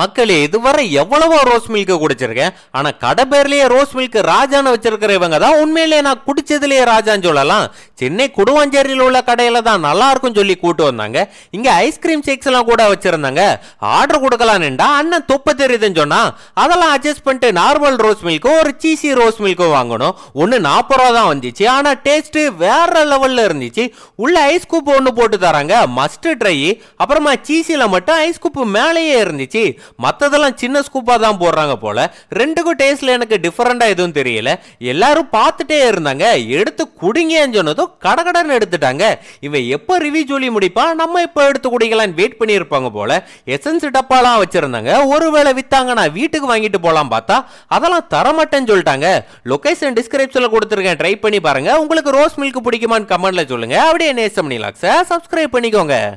மக்களே இதுவரை எவ்வளவோ ரோஸ் மில்க் குடிச்சிருக்கேன் ஆனா கடை பேர்லயே ரோஸ் மில்க் ராஜான்னு வச்சிருக்கிற இவங்க தான் உண்மையிலேயே நான் குடிச்சதுலயே ராஜான்னு சொல்லலாம் சென்னை குடுவாஞ்சேரியில் உள்ள கடையில தான் நல்லா இருக்கும் சொல்லி கூட்டு வந்தாங்க இங்க ஐஸ்கிரீம் ஷேக்ஸ் எல்லாம் கூட வச்சிருந்தாங்க ஆர்டர் நின்றா அண்ணன் தொப்ப தெரியுதுன்னு சொன்னா அதெல்லாம் அட்ஜஸ்ட் பண்ணிட்டு நார்மல் ரோஸ் மில்க்கும் ஒரு சீசி ரோஸ் மில்க்கும் வாங்கணும் ஒன்னு நாற்பது ரூபா தான் வந்துச்சு ஆனா டேஸ்ட் வேற லெவல்ல இருந்துச்சு உள்ள ஐஸ் கூப் ஒன்று போட்டு தராங்க மஸ்ட் ட்ரை அப்புறமா சீசில மட்டும் ஐஸ் கூப் மேலேயே இருந்துச்சு மற்றதெல்லாம் சின்ன ஸ்கூப்பாக தான் போடுறாங்க போல் ரெண்டுக்கும் டேஸ்ட்டில் எனக்கு டிஃப்ரெண்டாக எதுவும் தெரியல எல்லாரும் பார்த்துட்டே இருந்தாங்க எடுத்து குடிங்கன்னு சொன்னதும் கடகடன்னு எடுத்துட்டாங்க இவன் எப்போ ரிவ்யூ சொல்லி முடிப்பா நம்ம இப்போ எடுத்து குடிக்கலான்னு வெயிட் பண்ணியிருப்பாங்க போல் எசன்ஸ் டப்பாலாம் வச்சுருந்தாங்க ஒருவேளை விற்றாங்க நான் வீட்டுக்கு வாங்கிட்டு போகலாம் பார்த்தா அதெல்லாம் தரமாட்டேன்னு சொல்லிட்டாங்க லொக்கேஷன் டிஸ்கிரிப்ஷனில் கொடுத்துருக்கேன் ட்ரை பண்ணி பாருங்கள் உங்களுக்கு ரோஸ் மில்க் பிடிக்குமான்னு கமெண்ட்டில் சொல்லுங்கள் அப்படியே நேசம் பண்ணிக்கலாம் சார் சப்ஸ்கிரைப் பண்ணிக்கோங்க